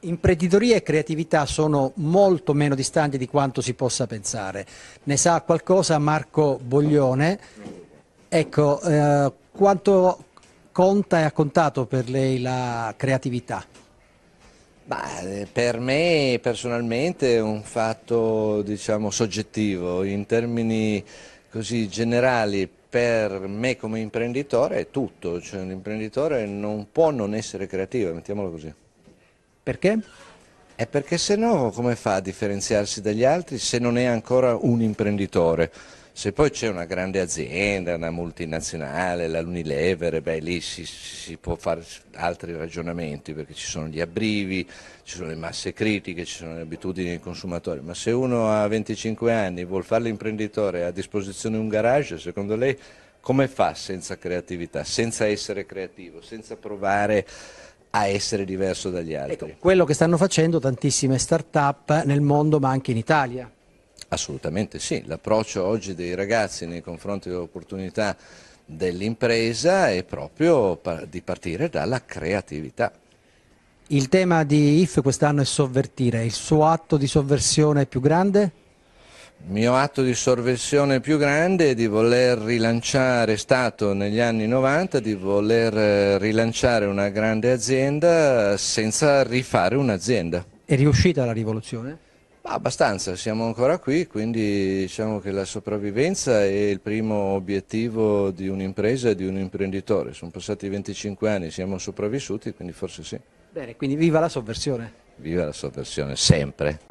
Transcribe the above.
Imprenditoria e creatività sono molto meno distanti di quanto si possa pensare. Ne sa qualcosa Marco Boglione. Ecco, eh, quanto conta e ha contato per lei la creatività? Bah, per me personalmente è un fatto diciamo, soggettivo, in termini così generali per me come imprenditore è tutto, cioè, imprenditore non può non essere creativo, mettiamolo così. Perché? È perché se no come fa a differenziarsi dagli altri se non è ancora un imprenditore? Se poi c'è una grande azienda, una multinazionale, la Unilever, beh lì si, si, può fare altri ragionamenti perché ci sono gli abbrivi, ci sono le masse critiche, ci sono le abitudini dei consumatori, ma se uno ha 25 anni, vuol fare l'imprenditore e ha a disposizione un garage, secondo lei come fa senza creatività, senza essere creativo, senza provare a essere diverso dagli altri. Ecco, quello che stanno facendo tantissime start-up nel mondo ma anche in Italia. Assolutamente sì, l'approccio oggi dei ragazzi nei confronti dell'opportunità dell'impresa è proprio di partire dalla creatività. Il tema di IF quest'anno è sovvertire, il suo atto di sovversione è più grande? Il mio atto di sorversione più grande è di voler rilanciare, è stato negli anni 90, di voler eh, rilanciare una grande azienda senza rifare un'azienda. È riuscita la rivoluzione? abbastanza, siamo ancora qui, quindi diciamo che la sopravvivenza è il primo obiettivo di un'impresa e di un imprenditore. Sono passati 25 anni, siamo sopravvissuti, quindi forse sì. Bene, quindi viva la sovversione. Viva la sovversione, sempre.